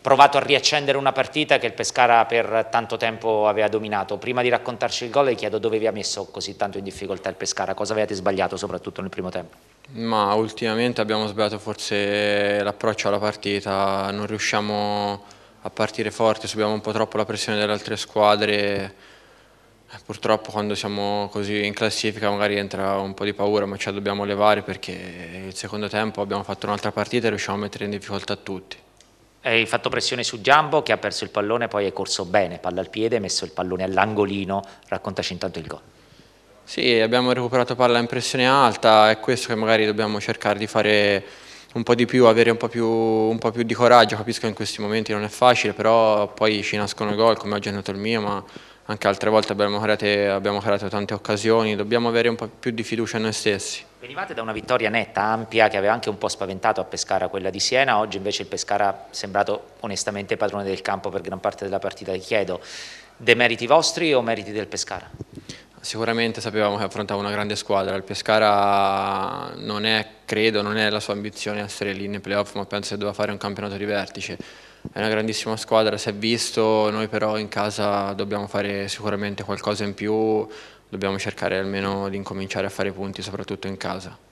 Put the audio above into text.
provato a riaccendere una partita che il Pescara per tanto tempo aveva dominato. Prima di raccontarci il gol le chiedo dove vi ha messo così tanto in difficoltà il Pescara, cosa avete sbagliato soprattutto nel primo tempo? Ma ultimamente abbiamo sbagliato forse l'approccio alla partita, non riusciamo a partire forte, subiamo un po' troppo la pressione delle altre squadre. Purtroppo quando siamo così in classifica magari entra un po' di paura, ma ci dobbiamo levare perché il secondo tempo abbiamo fatto un'altra partita e riusciamo a mettere in difficoltà tutti hai fatto pressione su Giambo che ha perso il pallone, poi hai corso bene, palla al piede, hai messo il pallone all'angolino, raccontaci intanto il gol. Sì, abbiamo recuperato palla in pressione alta, è questo che magari dobbiamo cercare di fare un po' di più, avere un po' più, un po più di coraggio, capisco che in questi momenti non è facile, però poi ci nascono gol come oggi è andato il mio, ma anche altre volte abbiamo creato, abbiamo creato tante occasioni, dobbiamo avere un po' più di fiducia in noi stessi. Venivate da una vittoria netta, ampia, che aveva anche un po' spaventato a Pescara quella di Siena, oggi invece il Pescara è sembrato onestamente padrone del campo per gran parte della partita, ti chiedo, demeriti vostri o meriti del Pescara? Sicuramente sapevamo che affrontava una grande squadra, il Pescara non è, credo, non è la sua ambizione essere lì nei playoff, ma penso che doveva fare un campionato di vertice. È una grandissima squadra, si è visto, noi però in casa dobbiamo fare sicuramente qualcosa in più, dobbiamo cercare almeno di incominciare a fare punti soprattutto in casa.